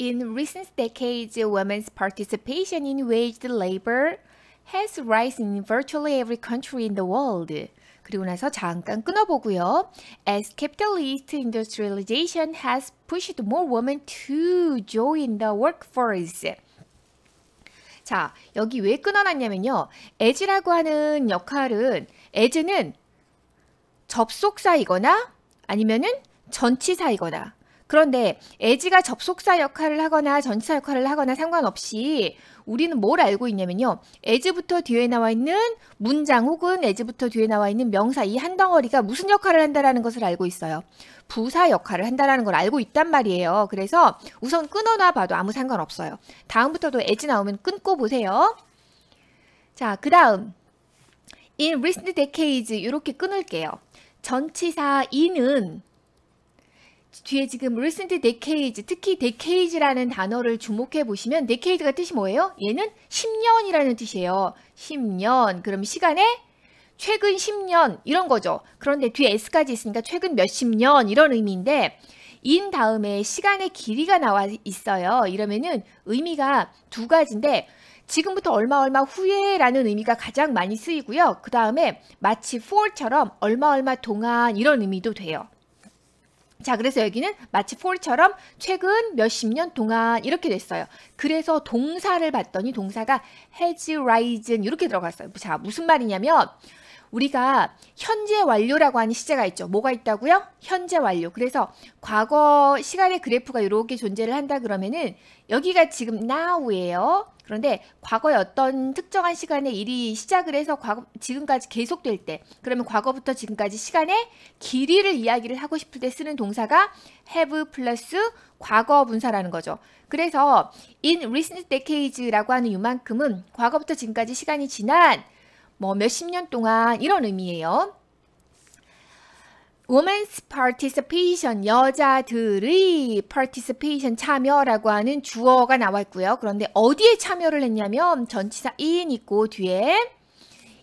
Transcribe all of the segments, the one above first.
In recent decades, women's participation in waged labor has risen in virtually every country in the world. 그리고 나서 잠깐 끊어보고요. As capitalist industrialization has pushed more women to join the workforce. 자, 여기 왜 끊어놨냐면요. as라고 하는 역할은 as는 접속사이거나 아니면은 전치사이거나 그런데 에지가 접속사 역할을 하거나 전치사 역할을 하거나 상관없이 우리는 뭘 알고 있냐면요. 에지부터 뒤에 나와 있는 문장 혹은 에지부터 뒤에 나와 있는 명사 이 한 덩어리가 무슨 역할을 한다라는 것을 알고 있어요. 부사 역할을 한다라는 걸 알고 있단 말이에요. 그래서 우선 끊어놔 봐도 아무 상관없어요. 다음부터도 에지 나오면 끊고 보세요. 자, 그 다음 in recent decades 이렇게 끊을게요. 전치사 in은 뒤에 지금 recent decades, 특히 decades라는 단어를 주목해 보시면 decade가 뜻이 뭐예요? 얘는 10년이라는 뜻이에요. 10년. 그럼 시간에 최근 10년 이런 거죠. 그런데 뒤에 s까지 있으니까 최근 몇십 년 이런 의미인데 인 다음에 시간의 길이가 나와 있어요. 이러면은 의미가 두 가지인데 지금부터 얼마 얼마 후에라는 의미가 가장 많이 쓰이고요. 그 다음에 마치 for처럼 얼마 얼마 동안 이런 의미도 돼요. 자, 그래서 여기는 마치 폴처럼 최근 몇십 년 동안 이렇게 됐어요. 그래서 동사를 봤더니 동사가 has risen 이렇게 들어갔어요. 자, 무슨 말이냐면 우리가 현재 완료라고 하는 시제가 있죠. 뭐가 있다고요? 현재 완료. 그래서 과거 시간의 그래프가 이렇게 존재를 한다 그러면은 여기가 지금 now예요. 그런데 과거의 어떤 특정한 시간에 일이 시작을 해서 과거, 지금까지 계속될 때 그러면 과거부터 지금까지 시간의 길이를 이야기를 하고 싶을 때 쓰는 동사가 have 플러스 과거 분사라는 거죠. 그래서 in recent decades라고 하는 이만큼은 과거부터 지금까지 시간이 지난 뭐 몇십 년 동안 이런 의미예요. Women's Participation, 여자들의 Participation, 참여라고 하는 주어가 나와 고요 그런데 어디에 참여를 했냐면 전치사 in 있고 뒤에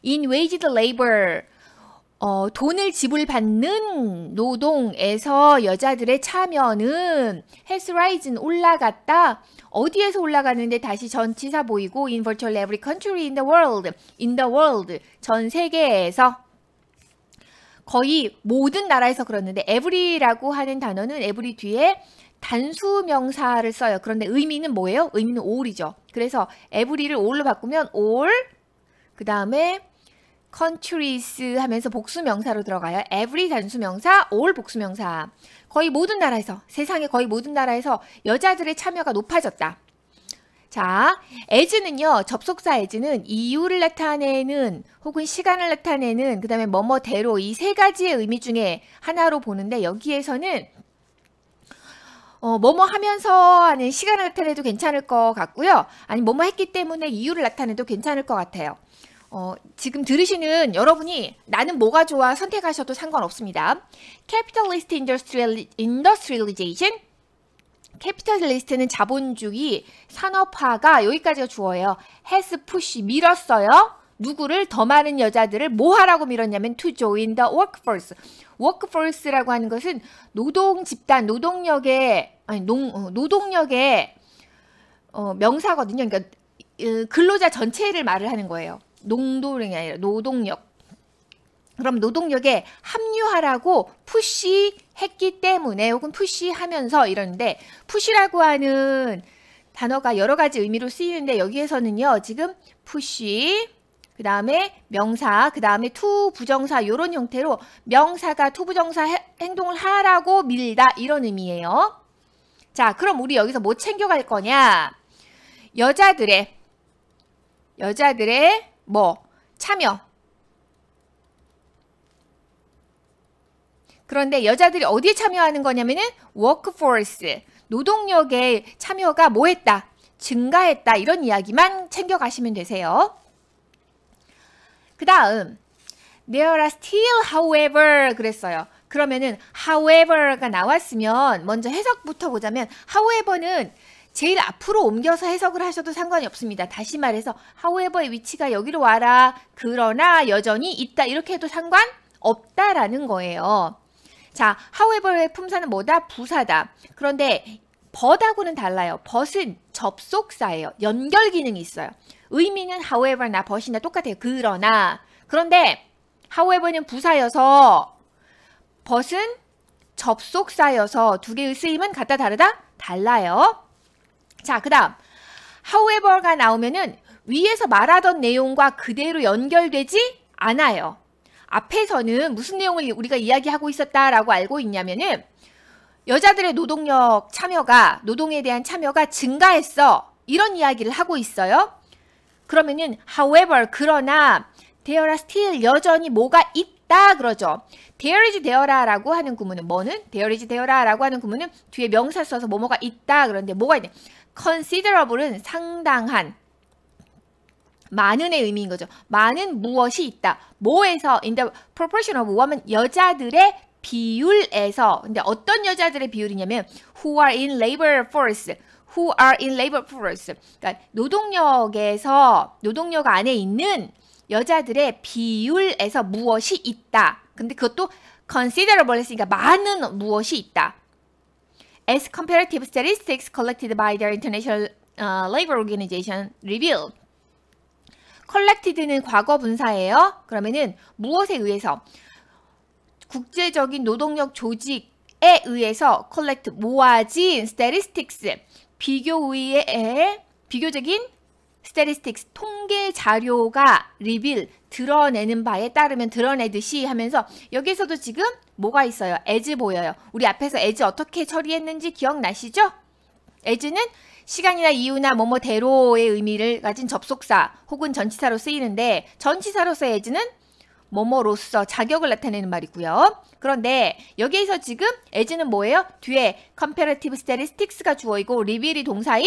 in waged labor, 어, 돈을 지불받는 노동에서 여자들의 참여는 헬스 라이 i s 올라갔다. 어디에서 올라갔는데 다시 전치사 보이고 in virtually every country in the world, in the world 전 세계에서 거의 모든 나라에서 그러는데 every라고 하는 단어는 every 뒤에 단수 명사를 써요. 그런데 의미는 뭐예요? 의미는 all이죠. 그래서 every를 all로 바꾸면 all 그 다음에 countries 하면서 복수명사로 들어가요. every 단수명사, all 복수명사. 거의 모든 나라에서, 세상의 거의 모든 나라에서 여자들의 참여가 높아졌다. 자, as는요, 접속사 as는 이유를 나타내는 혹은 시간을 나타내는 그 다음에 뭐뭐대로 이 세 가지의 의미 중에 하나로 보는데 여기에서는 어, 뭐뭐 하면서 하는 시간을 나타내도 괜찮을 것 같고요. 아니, 뭐뭐 했기 때문에 이유를 나타내도 괜찮을 것 같아요. 어, 지금 들으시는 여러분이 나는 뭐가 좋아 선택하셔도 상관없습니다. 캐피탈리스트 인더스트리얼리, 인더스트리얼리제이션 캐피탈리스트는 자본주의, 산업화가 여기까지가 주어예요. has push 밀었어요. 누구를 더 많은 여자들을 뭐 하라고 밀었냐면 to join the workforce. workforce라고 하는 것은 노동 집단, 노동력의 아니 농, 어, 노동력의 어, 명사거든요. 그러니까 어, 근로자 전체를 말을 하는 거예요. 농도력이 아니라 노동력. 그럼 노동력에 합류하라고 푸시했기 때문에 혹은 푸시하면서 이러는데 푸시라고 하는 단어가 여러 가지 의미로 쓰이는데 여기에서는요 지금 푸시 그 다음에 명사, 그 다음에 투 부정사 요런 형태로 명사가 투 부정사 행동을 하라고 밀다 이런 의미예요. 자 그럼 우리 여기서 뭐 챙겨갈 거냐 여자들의 여자들의 뭐 참여 그런데 여자들이 어디에 참여하는 거냐면은 워크포스 노동력에 참여가 뭐 했다 증가했다 이런 이야기만 챙겨가시면 되세요 그 다음 There are still however 그랬어요 그러면은 however가 나왔으면 먼저 해석부터 보자면 however는 제일 앞으로 옮겨서 해석을 하셔도 상관이 없습니다. 다시 말해서 however의 위치가 여기로 와라. 그러나 여전히 있다. 이렇게 해도 상관 없다라는 거예요. 자, however의 품사는 뭐다? 부사다. 그런데 버하고는 달라요. 벗은 접속사예요. 연결 기능이 있어요. 의미는 however나 벗이나 똑같아요. 그러나 그런데 however는 부사여서 벗은 접속사여서 두 개의 쓰임은 같다 다르다? 달라요. 자, 그 다음 however가 나오면은 위에서 말하던 내용과 그대로 연결되지 않아요. 앞에서는 무슨 내용을 우리가 이야기하고 있었다라고 알고 있냐면은 여자들의 노동력 참여가 노동에 대한 참여가 증가했어 이런 이야기를 하고 있어요. 그러면은 however 그러나 there are still 여전히 뭐가 있다 그러죠. there is there 라고 하는 구문은 뭐는 there is there 라고 하는 구문은 뒤에 명사 써서 뭐뭐가 있다 그런데 뭐가 있냐 considerable은 상당한, 많은의 의미인 거죠. 많은 무엇이 있다. 뭐에서 in the proportion of 하면 여자들의 비율에서 근데 어떤 여자들의 비율이냐면 who are in labor force who are in labor force 그러니까 노동력에서 노동력 안에 있는 여자들의 비율에서 무엇이 있다. 근데 그것도 considerable 했으니까 많은 무엇이 있다. as comparative statistics collected by the International uh, Labor Organization revealed. collected는 과거 분사예요. 그러면은 무엇에 의해서? 국제적인 노동력 조직에 의해서 collect 모아진 statistics 비교의 비교적인 statistics 통계 자료가 reveal 드러내는 바에 따르면 드러내듯이 하면서 여기에서도 지금 뭐가 있어요? as 보여요. 우리 앞에서 as 어떻게 처리했는지 기억나시죠? as는 시간이나 이유나 뭐뭐 대로의 의미를 가진 접속사 혹은 전치사로 쓰이는데 전치사로서 as는 뭐뭐로서 자격을 나타내는 말이고요. 그런데 여기에서 지금 as는 뭐예요? 뒤에 comparative statistics가 주어이고 reveal이 동사인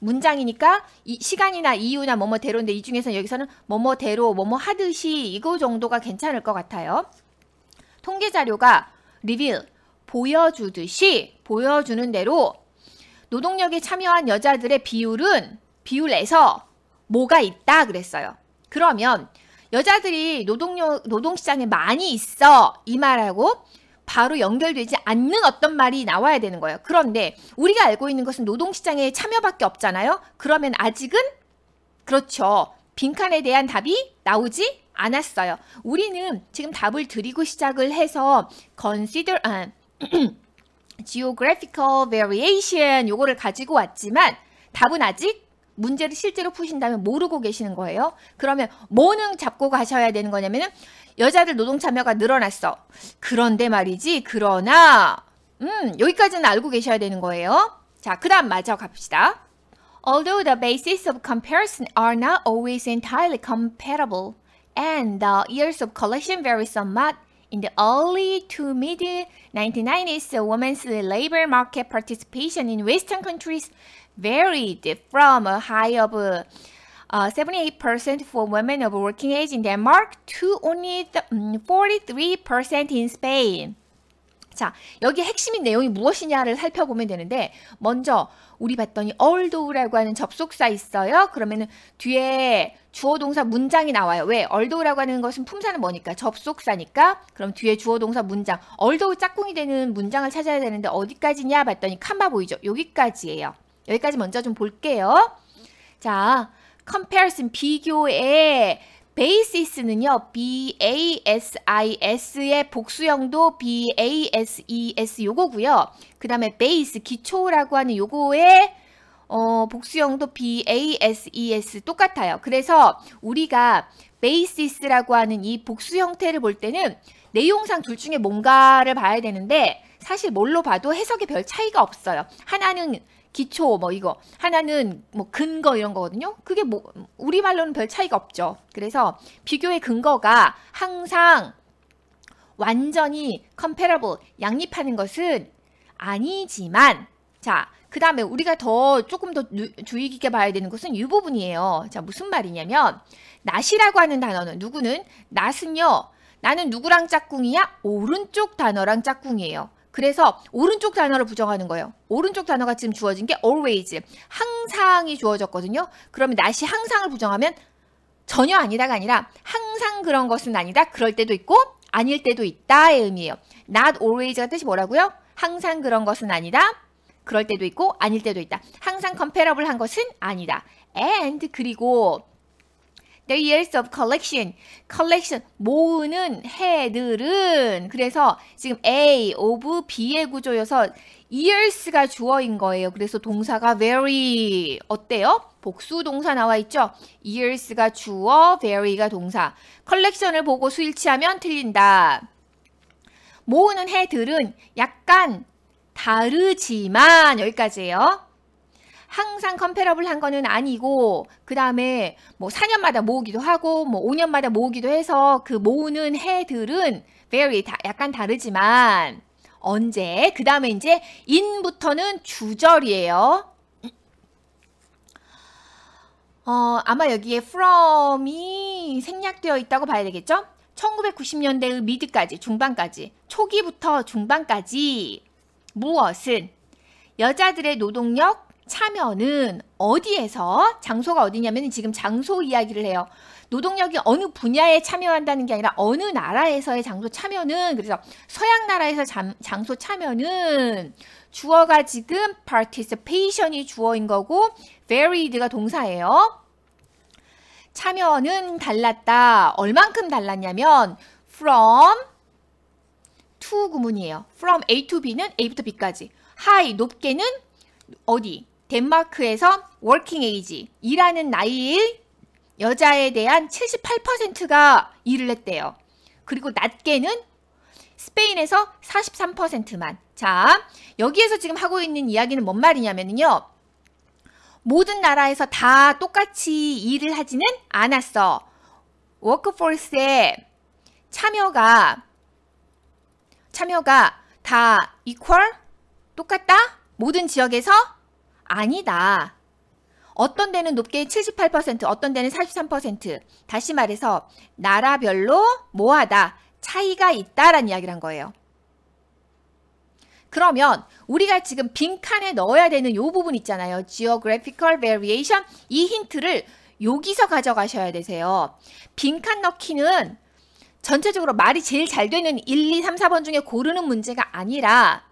문장이니까 이 시간이나 이유나 뭐뭐대로인데 이 중에서 여기서는 뭐뭐대로 뭐뭐 하듯이 이거 정도가 괜찮을 것 같아요. 통계 자료가 리빌 보여주듯이 보여주는 대로 노동력에 참여한 여자들의 비율은 비율에서 뭐가 있다 그랬어요. 그러면 여자들이 노동력 노동시장에 많이 있어 이 말하고 바로 연결되지 않는 어떤 말이 나와야 되는 거예요. 그런데 우리가 알고 있는 것은 노동시장에 참여밖에 없잖아요. 그러면 아직은 그렇죠. 빈칸에 대한 답이 나오지 않았어요. 우리는 지금 답을 드리고 시작을 해서 consider 아, geographical variation 요거를 가지고 왔지만 답은 아직 문제를 실제로 푸신다면 모르고 계시는 거예요. 그러면 뭐는 잡고 가셔야 되는 거냐면은 여자들 노동 참여가 늘어났어. 그런데 말이지 그러나 음 여기까지는 알고 계셔야 되는 거예요. 자, 그다음 마저 갑시다. Although the bases of comparison are not always entirely comparable and the years of collection vary somewhat. In the early to mid 1990s, women's labor market participation in Western countries varied from a high of uh, 78% for women of working age in Denmark to only 43% in Spain. 자, 여기 핵심인 내용이 무엇이냐를 살펴보면 되는데, 먼저 우리 봤더니 얼도우라고 하는 접속사 있어요. 그러면은 뒤에 주어 동사 문장이 나와요. 왜? 얼도우라고 하는 것은 품사는 뭐니까? 접속사니까. 그럼 뒤에 주어 동사 문장, 얼도우 짝꿍이 되는 문장을 찾아야 되는데 어디까지냐 봤더니 칸바 보이죠? 여기까지예요. 여기까지 먼저 좀 볼게요. 자, comparison 비교에 basis는요, basis의 복수형도 bases e 요거고요. 그 다음에 base, 기초라고 하는 요거의 어, 복수형도 bases e 똑같아요. 그래서 우리가 basis라고 하는 이 복수 형태를 볼 때는 내용상 둘 중에 뭔가를 봐야 되는데 사실 뭘로 봐도 해석에 별 차이가 없어요. 하나는 기초 뭐 이거 하나는 뭐 근거 이런 거거든요. 그게 뭐 우리 말로는 별 차이가 없죠. 그래서 비교의 근거가 항상 완전히 comparable 양립하는 것은 아니지만 자, 그 다음에 우리가 더 조금 더 주의 깊게 봐야 되는 것은 이 부분이에요. 자, 무슨 말이냐면 낫이라고 하는 단어는 누구는 낫은요. 나는 누구랑 짝꿍이야? 오른쪽 단어랑 짝꿍이에요. 그래서 오른쪽 단어를 부정하는 거예요. 오른쪽 단어가 지금 주어진 게 always, 항상이 주어졌거든요. 그러면 날씨 항상을 부정하면 전혀 아니다가 아니라 항상 그런 것은 아니다. 그럴 때도 있고 아닐 때도 있다의 의미예요. not always가 뜻이 뭐라고요? 항상 그런 것은 아니다. 그럴 때도 있고 아닐 때도 있다. 항상 컴페러블한 것은 아니다. and 그리고 The years of collection. collection 모으는 해들은 그래서 지금 a of b의 구조여서 years가 주어인 거예요. 그래서 동사가 very 어때요? 복수 동사 나와 있죠? years가 주어, very가 동사. collection을 보고 수일치하면 틀린다. 모으는 해들은 약간 다르지만 여기까지예요. 항상 컴페러블 한 거는 아니고 그 다음에 뭐 4년마다 모으기도 하고 뭐 5년마다 모으기도 해서 그 모으는 해들은 very 다, 약간 다르지만 언제 그 다음에 이제 인부터는 주절이에요. 어, 아마 여기에 from이 생략되어 있다고 봐야 되겠죠? 1990년대의 미드까지 중반까지 초기부터 중반까지 무엇은 여자들의 노동력, 참여는 어디에서 장소가 어디냐면 지금 장소 이야기를 해요. 노동력이 어느 분야에 참여한다는 게 아니라 어느 나라에서의 장소 참여는 그래서 서양 나라에서 잠, 장소 참여는 주어가 지금 participation이 주어인 거고 varied가 동사예요. 참여는 달랐다. 얼만큼 달랐냐면 from to 구문이에요. from A to B는 A부터 B까지. high 높게는 어디? 덴마크에서 워킹 에이지, 일하는 나이일 여자에 대한 78%가 일을 했대요. 그리고 낮게는 스페인에서 43%만. 자, 여기에서 지금 하고 있는 이야기는 뭔 말이냐면요. 모든 나라에서 다 똑같이 일을 하지는 않았어. 워크포스에 참여가 참여가 다 이퀄 똑같다? 모든 지역에서 아니다. 어떤 데는 높게 78%, 어떤 데는 43%. 다시 말해서 나라별로 뭐하다 차이가 있다라는 이야기를 한 거예요. 그러면 우리가 지금 빈칸에 넣어야 되는 요 부분 있잖아요. geographical variation 이 힌트를 여기서 가져가셔야 되세요. 빈칸 넣기는 전체적으로 말이 제일 잘 되는 1, 2, 3, 4번 중에 고르는 문제가 아니라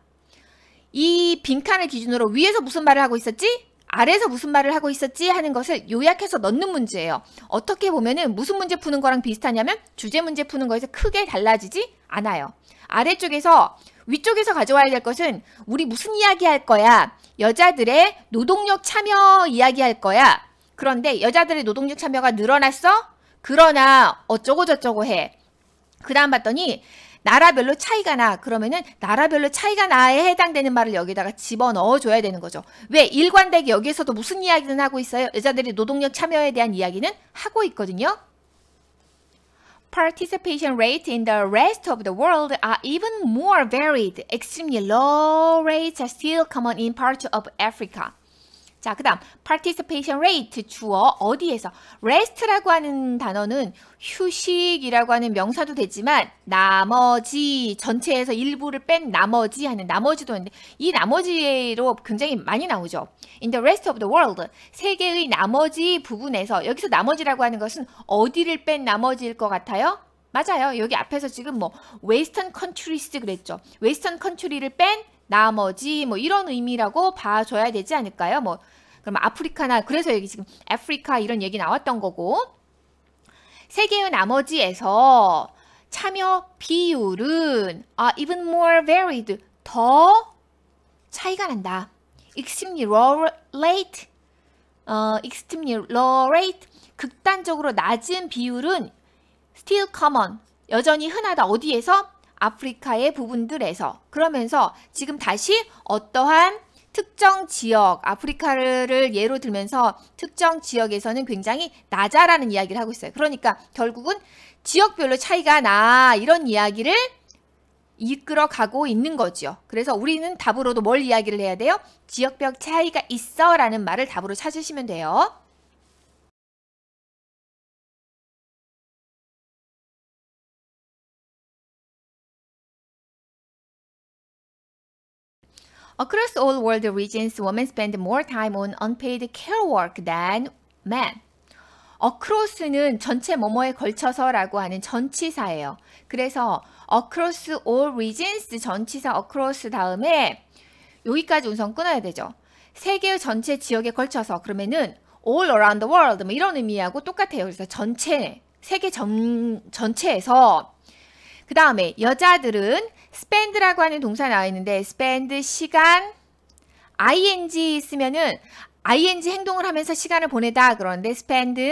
이 빈칸을 기준으로 위에서 무슨 말을 하고 있었지? 아래에서 무슨 말을 하고 있었지 하는 것을 요약해서 넣는 문제예요. 어떻게 보면은 무슨 문제 푸는 거랑 비슷하냐면 주제 문제 푸는 거에서 크게 달라지지 않아요. 아래쪽에서 위쪽에서 가져와야 될 것은 우리 무슨 이야기 할 거야? 여자들의 노동력 참여 이야기 할 거야. 그런데 여자들의 노동력 참여가 늘어났어? 그러나 어쩌고 저쩌고 해. 그 다음 봤더니 나라별로 차이가 나 그러면은 나라별로 차이가 나에 해당되는 말을 여기다가 집어넣어 줘야 되는 거죠. 왜 일관되게 여기에서도 무슨 이야기는 하고 있어요? 여자들이 노동력 참여에 대한 이야기는 하고 있거든요. participation rates in the rest of the world are even more varied. Extremely low rates are still common in parts of Africa. 자, 그다음 participation rate 주어 어디에서 rest라고 하는 단어는 휴식이라고 하는 명사도 되지만 나머지 전체에서 일부를 뺀 나머지 하는 나머지도 있는데 이 나머지로 굉장히 많이 나오죠. In the rest of the world 세계의 나머지 부분에서 여기서 나머지라고 하는 것은 어디를 뺀 나머지일 것 같아요? 맞아요. 여기 앞에서 지금 뭐 western c o 웨스턴 컨트리스 그랬죠. western c o u n t r y 를뺀 나머지 뭐 이런 의미라고 봐줘야 되지 않을까요? 뭐 그럼 아프리카나 그래서 여기 지금 아프리카 이런 얘기 나왔던 거고 세 개의 나머지에서 참여 비율은 아, even more varied 더 차이가 난다. extremely late 어, extremely low rate 극단적으로 낮은 비율은 still common 여전히 흔하다 어디에서 아프리카의 부분들에서 그러면서 지금 다시 어떠한 특정 지역, 아프리카를 예로 들면서 특정 지역에서는 굉장히 낮아라는 이야기를 하고 있어요. 그러니까 결국은 지역별로 차이가 나 이런 이야기를 이끌어 가고 있는 거지요. 그래서 우리는 답으로도 뭘 이야기를 해야 돼요? 지역별 차이가 있어 라는 말을 답으로 찾으시면 돼요. Across all world regions, women spend more time on unpaid care work than men. across는 전체 뭐뭐에 걸쳐서라고 하는 전치사예요. 그래서 across all regions 전치사 across 다음에 여기까지 운선 끊어야 되죠. 세계 전체 지역에 걸쳐서 그러면은 all around the world 뭐 이런 의미하고 똑같아요. 그래서 전체 세계 전, 전체에서 그 다음에 여자들은 spend라고 하는 동사 나와 있는데 spend 시간 ing 쓰면은 ing 행동을 하면서 시간을 보내다 그런데 spend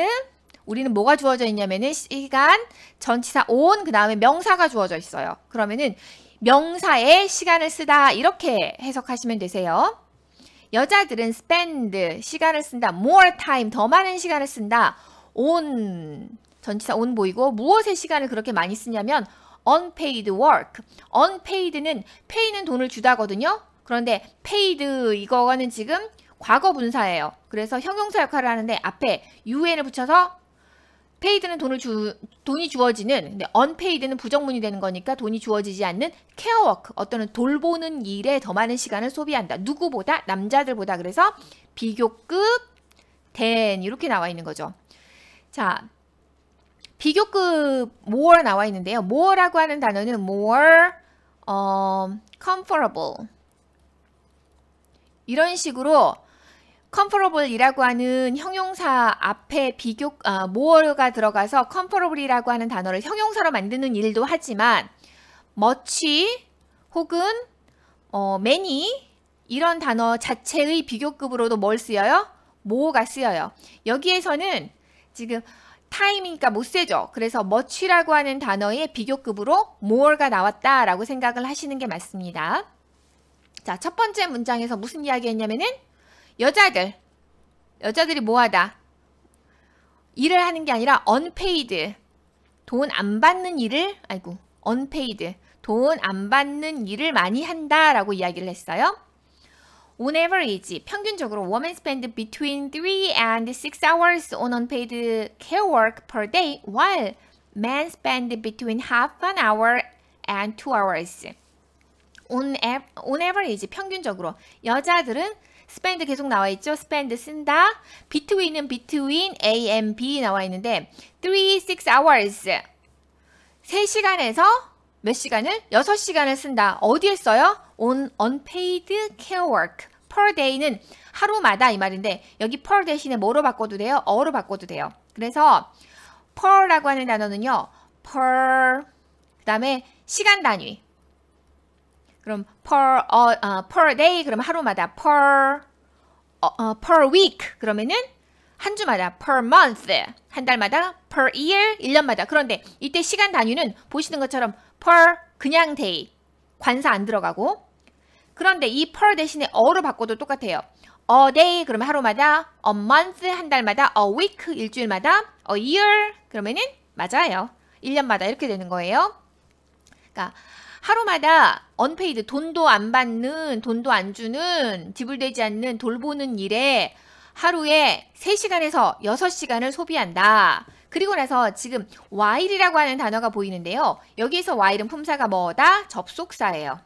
우리는 뭐가 주어져 있냐면은 시간 전치사 on 그 다음에 명사가 주어져 있어요. 그러면은 명사에 시간을 쓰다 이렇게 해석하시면 되세요. 여자들은 spend 시간을 쓴다. more time 더 많은 시간을 쓴다. on 전치사 on 보이고 무엇에 시간을 그렇게 많이 쓰냐면 unpaid work. unpaid는 pay는 돈을 주다거든요. 그런데 paid 이거는 지금 과거 분사예요. 그래서 형용사 역할을 하는데 앞에 un을 붙여서 페이드는 돈을 주 돈이 주어지는 근데 언페이드는 부정문이 되는 거니까 돈이 주어지지 않는 케어워크 어떤 돌보는 일에 더 많은 시간을 소비한다 누구보다 남자들보다 그래서 비교급 된 이렇게 나와 있는 거죠 자 비교급 more 나와 있는데요. more라고 하는 단어는 more um, comfortable 이런 식으로 comfortable이라고 하는 형용사 앞에 비교 아, more가 들어가서 comfortable이라고 하는 단어를 형용사로 만드는 일도 하지만 much 혹은 어, many 이런 단어 자체의 비교급으로도 뭘 쓰여요? more가 쓰여요. 여기에서는 지금 타이밍이니까못 그러니까 세죠. 그래서 much라고 하는 단어의 비교급으로 more가 나왔다라고 생각을 하시는 게 맞습니다. 자, 첫 번째 문장에서 무슨 이야기 했냐면은 여자들, 여자들이 뭐하다? 일을 하는 게 아니라 unpaid, 돈 안 받는 일을, 아이고, unpaid, 돈 안 받는 일을 많이 한다라고 이야기를 했어요. on average지 평균적으로 women spend between 3 and 6 hours on unpaid care work per day while men spend between half an hour and 2 hours. on, on average 평균적으로 여자들은 spend 계속 나와 있죠. spend 쓴다. between은 between A and B 나와 있는데 3, 6 hours 3시간에서 몇 시간을? 6시간을 쓴다. 어디에 써요? on unpaid care work. per day는 하루마다 이 말인데 여기 per 대신에 뭐로 바꿔도 돼요? 어로 바꿔도 돼요. 그래서 per라고 하는 단어는요. per 그다음에 시간 단위. 그럼 per 어, 어, per day 그러면 하루마다 per 어, 어, per week 그러면은 한 주마다 per month 한 달마다 per year 1년마다 그런데 이때 시간 단위는 보시는 것처럼 per 그냥 day 관사 안 들어가고 그런데 이 per 대신에 어로 바꿔도 똑같아요. a day 그러면 하루마다, a month 한 달마다, a week 일주일마다, a year 그러면은 맞아요. 1년마다 이렇게 되는 거예요. 그러니까 하루마다 언페이드 돈도 안 받는, 돈도 안 주는, 지불되지 않는 돌보는 일에 하루에 3시간에서 6시간을 소비한다. 그리고 나서 지금 while이라고 하는 단어가 보이는데요. 여기에서 while은 품사가 뭐다? 접속사예요.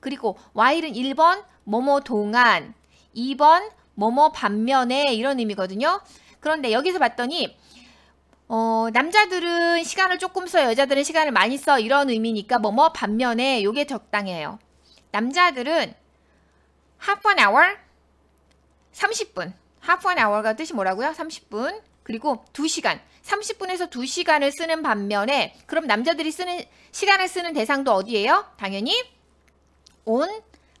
그리고 while은 1번 뭐뭐 동안, 2번 뭐뭐 반면에 이런 의미거든요. 그런데 여기서 봤더니 어, 남자들은 시간을 조금 써, 여자들은 시간을 많이 써 이런 의미니까 뭐뭐 반면에 요게 적당해요. 남자들은 half an hour 30분. half an hour가 뜻이 뭐라고요? 30분. 그리고 2시간. 30분에서 2시간을 쓰는 반면에 그럼 남자들이 쓰는 시간을 쓰는 대상도 어디예요? 당연히 on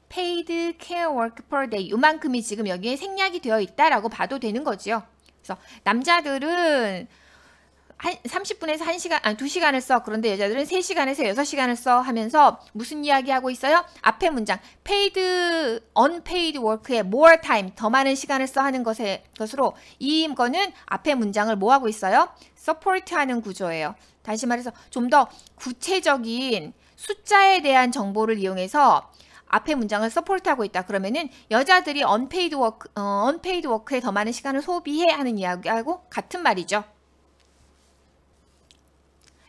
paid care work per day 이만큼이 지금 여기에 생략이 되어 있다라고 봐도 되는 거지요. 그래서 남자들은 한 30분에서 1시간, 아니 2시간을 써. 그런데 여자들은 3시간에서 6시간을 써 하면서 무슨 이야기 하고 있어요? 앞에 문장 paid, unpaid work에 more time, 더 많은 시간을 써 하는 것에, 것으로 이 거는 앞에 문장을 뭐 하고 있어요? support 하는 구조예요. 다시 말해서 좀 더 구체적인 숫자에 대한 정보를 이용해서 앞에 문장을 서포트하고 있다. 그러면은 여자들이 언페이드 워크, 어, 언페이드 워크에 더 많은 시간을 소비해 하는 이야기하고 같은 말이죠.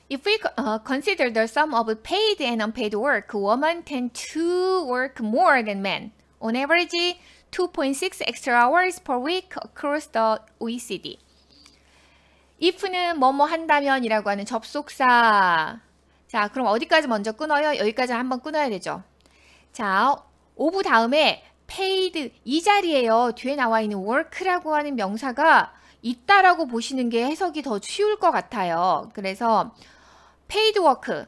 If we uh, consider the sum of paid and unpaid work, women tend to work more than men. On average, 2.6 extra hours per week across the OECD. if는 뭐뭐 한다면이라고 하는 접속사 자, 그럼 어디까지 먼저 끊어요? 여기까지 한번 끊어야 되죠. 자, 오브 다음에 paid 이 자리에요. 뒤에 나와 있는 work라고 하는 명사가 있다라고 보시는 게 해석이 더 쉬울 것 같아요. 그래서 paid work,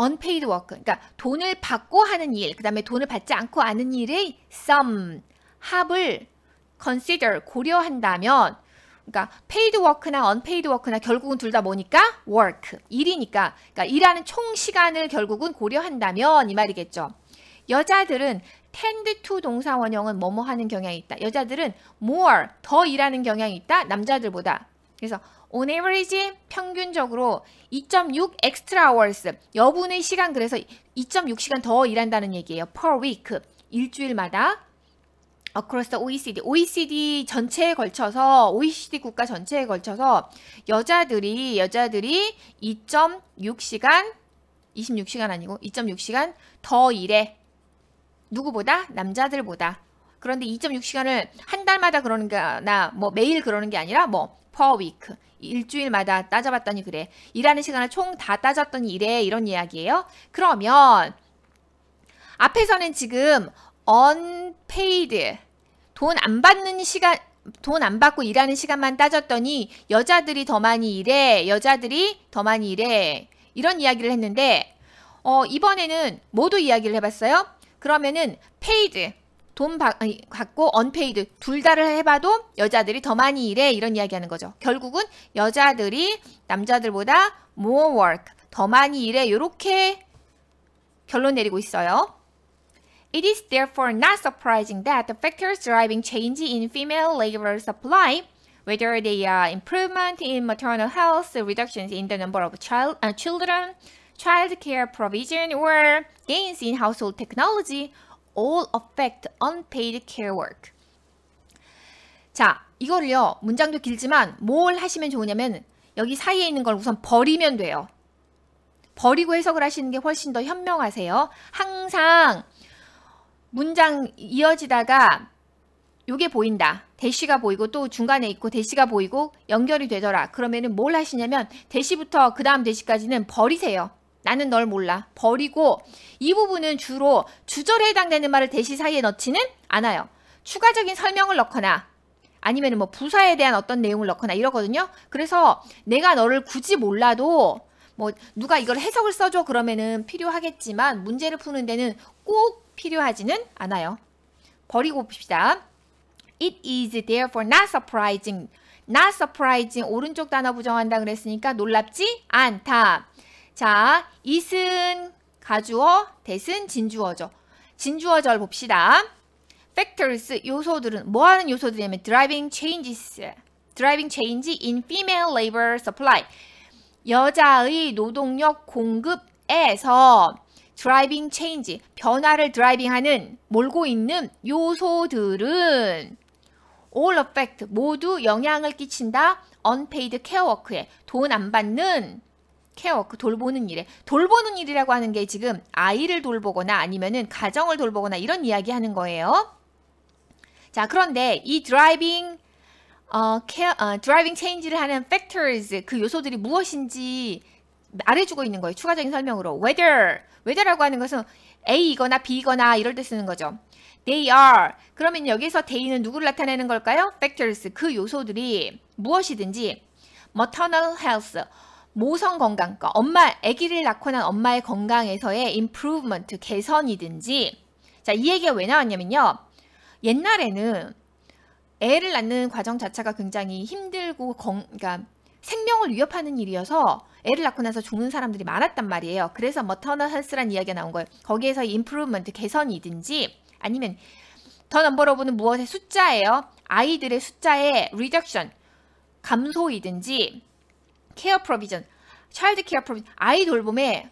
unpaid work, 그러니까 돈을 받고 하는 일, 그 다음에 돈을 받지 않고 하는 일의 sum, 합을 consider, 고려한다면 그러니까 페이드 워크나 언페이드 워크나 결국은 둘 다 뭐니까 w 크 r k 일이니까 그러니까 일하는 총 시간을 결국은 고려한다면 이 말이겠죠. 여자들은 텐드 투 d 동사원형은 뭐뭐 하는 경향이 있다. 여자들은 more 더 일하는 경향이 있다. 남자들보다. 그래서 on average 평균적으로 2.6 extra hours 여분의 시간 그래서 2.6시간 더 일한다는 얘기예요. per week 일주일마다 어크로스 아, OECD, OECD 전체에 걸쳐서 OECD 국가 전체에 걸쳐서 여자들이 여자들이 2.6시간 26시간 아니고 2.6시간 더 일해 누구보다 남자들보다 그런데 2.6시간을 한 달마다 그러는 게나 뭐 매일 그러는 게 아니라 뭐 per week 일주일마다 따져봤더니 그래 일하는 시간을 총 다 따졌더니 이래 이런 이야기예요. 그러면 앞에서는 지금 unpaid 돈안 받는 시간 돈 안 받고 일하는 시간만 따졌더니 여자들이 더 많이 일해 여자들이 더 많이 일해 이런 이야기를 했는데 어, 이번에는 모두 이야기를 해봤어요. 그러면은 paid 돈 받, 아니, 갖고 unpaid 둘 다를 해봐도 여자들이 더 많이 일해 이런 이야기하는 거죠. 결국은 여자들이 남자들보다 more work 더 많이 일해 이렇게 결론 내리고 있어요. It is therefore not surprising that the factors driving change in female labor supply, whether they are improvement in maternal health, reductions in the number of child, uh, children, child care provision, or gains in household technology, all affect unpaid care work. 자, 이거요 문장도 길지만 뭘 하시면 좋으냐면 여기 사이에 있는 걸 우선 버리면 돼요. 버리고 해석을 하시는 게 훨씬 더 현명하세요. 항상 문장 이어지다가 요게 보인다. 대시가 보이고 또 중간에 있고 대시가 보이고 연결이 되더라. 그러면은 뭘 하시냐면 대시부터 그 다음 대시까지는 버리세요. 나는 널 몰라. 버리고 이 부분은 주로 주절에 해당되는 말을 대시 사이에 넣지는 않아요. 추가적인 설명을 넣거나 아니면 뭐 부사에 대한 어떤 내용을 넣거나 이러거든요. 그래서 내가 너를 굳이 몰라도 뭐 누가 이걸 해석을 써줘 그러면은 필요하겠지만 문제를 푸는 데는 꼭 필요하지는 않아요. 버리고 봅시다. It is therefore not surprising. Not surprising. 오른쪽 단어 부정한다 그랬으니까 놀랍지 않다. 자, it은 가주어, 대신 진주어죠. 진주어절 봅시다. Factors, 요소들은 뭐하는 요소들이냐면 driving changes, driving change in female labor supply. 여자의 노동력 공급에서 드라이빙 체인지, 변화를 드라이빙하는 몰고 있는 요소들은 all affect 모두 영향을 끼친다. unpaid care work에 돈 안 받는 케어워크 돌보는 일에 돌보는 일이라고 하는 게 지금 아이를 돌보거나 아니면은 가정을 돌보거나 이런 이야기 하는 거예요. 자, 그런데 이 드라이빙 어, 케어, 어, 드라이빙 체인지를 하는 팩 a c t 그 요소들이 무엇인지 말해주고 있는 거예요. 추가적인 설명으로 whether, whether라고 하는 것은 A이거나 B이거나 이럴 때 쓰는 거죠. They are. 그러면 여기서 they는 누구를 나타내는 걸까요? Factors, 그 요소들이 무엇이든지 maternal health, 모성 건강, 과 그러니까 엄마, 아기를 낳고 난 엄마의 건강에서의 improvement, 개선이든지 자, 이 얘기가 왜 나왔냐면요. 옛날에는 애를 낳는 과정 자체가 굉장히 힘들고 건, 그러니까 생명을 위협하는 일이어서 애를 낳고 나서 죽는 사람들이 많았단 말이에요. 그래서 머터널 뭐 헬스란 이야기가 나온 거예요. 거기에서 인프루먼트 개선이든지 아니면 더 넘버러브는 무엇의 숫자예요? 아이들의 숫자의 리덕션 감소이든지 케어 프로비전 차일드 케어 프로비전 아이 돌봄에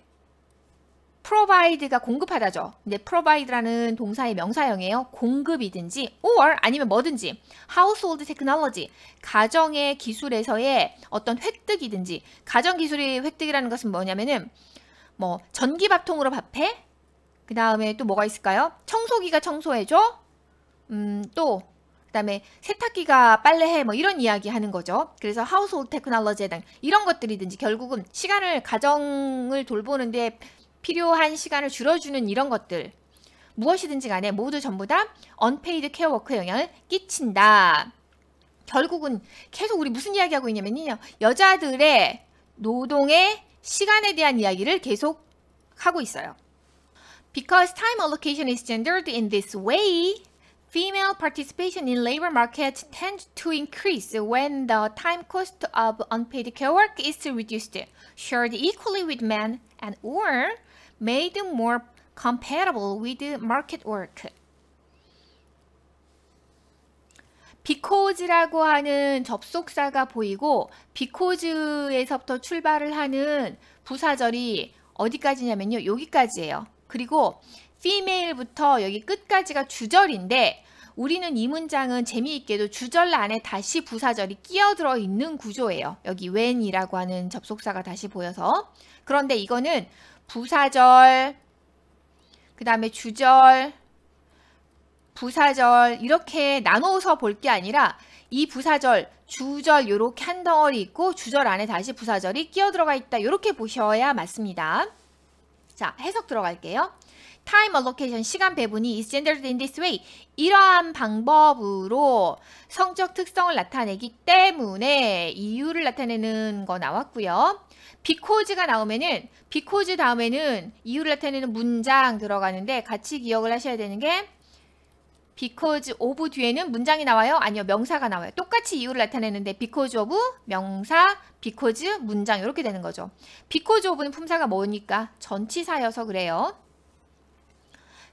provide가 공급하다죠. 근데 provide라는 동사의 명사형이에요. 공급이든지 or 아니면 뭐든지 household technology 가정의 기술에서의 어떤 획득이든지 가정 기술의 획득이라는 것은 뭐냐면은 뭐 전기밥통으로 밥해 그 다음에 또 뭐가 있을까요? 청소기가 청소해줘 음 또 그다음에 세탁기가 빨래해 뭐 이런 이야기 하는 거죠. 그래서 하우스홀드 테크놀로지에 대한 이런 것들이든지 결국은 시간을 가정을 돌보는데 필요한 시간을 줄여주는 이런 것들 무엇이든지 간에 모두 전부 다 언페이드 케어워크 영향을 끼친다. 결국은 계속 우리 무슨 이야기하고 있냐면요. 여자들의 노동의 시간에 대한 이야기를 계속 하고 있어요. Because time allocation is gendered in this way, female participation in labor market tends to increase when the time cost of unpaid care work is reduced, shared equally with men and or made more compatible with market work. because라고 하는 접속사가 보이고 because에서부터 출발을 하는 부사절이 어디까지냐면요. 여기까지예요. 그리고 female부터 여기 끝까지가 주절인데 우리는 이 문장은 재미있게도 주절 안에 다시 부사절이 끼어들어 있는 구조예요. 여기 when이라고 하는 접속사가 다시 보여서 그런데 이거는 부사절, 그 다음에 주절, 부사절 이렇게 나눠서 볼 게 아니라 이 부사절, 주절 요렇게 한 덩어리 있고 주절 안에 다시 부사절이 끼어 들어가 있다. 이렇게 보셔야 맞습니다. 자, 해석 들어갈게요. time allocation 시간 배분이 is gendered in this way 이러한 방법으로 성적 특성을 나타내기 때문에 이유를 나타내는 거 나왔고요. 비코즈가 나오면은 비코즈 다음에는 이유를 나타내는 문장 들어가는데 같이 기억을 하셔야 되는 게 because of 뒤에는 문장이 나와요? 아니요 명사가 나와요. 똑같이 이유를 나타내는데 because of 명사, because 문장 이렇게 되는 거죠. because of는 품사가 뭐니까 전치사여서 그래요.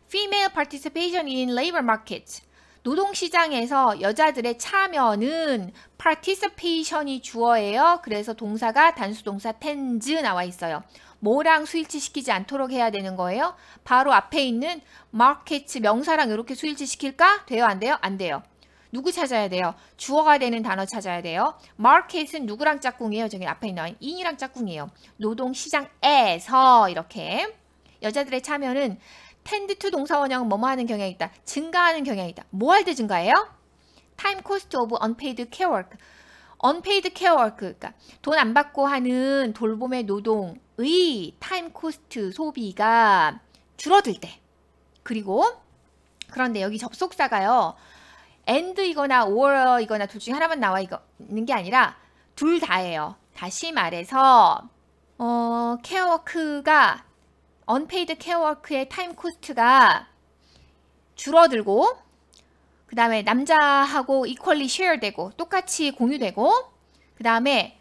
female participation in labor market 노동시장에서 여자들의 참여는 participation이 주어예요. 그래서 동사가 단수동사 텐즈 나와 있어요. 뭐랑 수일치시키지 않도록 해야 되는 거예요? 바로 앞에 있는 market 명사랑 이렇게 수일치시킬까 돼요? 안 돼요? 안 돼요. 누구 찾아야 돼요? 주어가 되는 단어 찾아야 돼요. market은 누구랑 짝꿍이에요? 저기 앞에 있는 in이랑 짝꿍이에요. 노동시장에서 이렇게 여자들의 참여는 텐드 투 동사원형 은 뭐뭐 하는 경향이 있다. 증가하는 경향이 있다. 뭐 할 때 증가해요? time cost of unpaid care work. unpaid care work. 그러니까 돈 안 받고 하는 돌봄의 노동의 time cost 소비가 줄어들 때. 그리고 그런데 여기 접속사가요. and이거나 or이거나 둘 중에 하나만 나와 있는 게 아니라 둘 다예요. 다시 말해서 어, 케어워크가 언페이드 케어워크의 타임 코스트가 줄어들고 그 다음에 남자하고 이퀄리 쉐어되고 똑같이 공유되고 그 다음에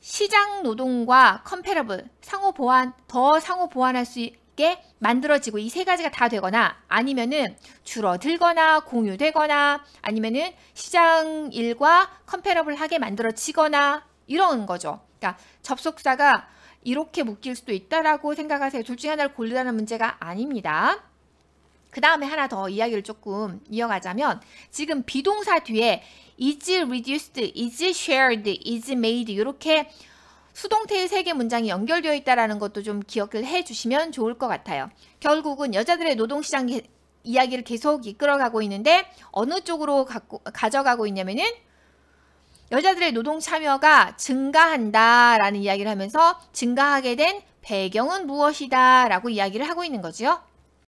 시장 노동과 컴페러블 상호 보완 더 상호 보완할 수 있게 만들어지고 이 세 가지가 다 되거나 아니면은 줄어들거나 공유되거나 아니면은 시장 일과 컴페러블하게 만들어지거나 이런 거죠. 그러니까 접속사가 이렇게 묶일 수도 있다라고 생각하세요. 둘 중에 하나를 고르라는 문제가 아닙니다. 그 다음에 하나 더 이야기를 조금 이어가자면 지금 비동사 뒤에 is reduced, is shared, is made 이렇게 수동태의 세 개 문장이 연결되어 있다는 것도 좀 기억을 해주시면 좋을 것 같아요. 결국은 여자들의 노동시장 이야기를 계속 이끌어가고 있는데 어느 쪽으로 갖고, 가져가고 있냐면은 여자들의 노동 참여가 증가한다라는 이야기를 하면서 증가하게 된 배경은 무엇이다라고 이야기를 하고 있는 거지요.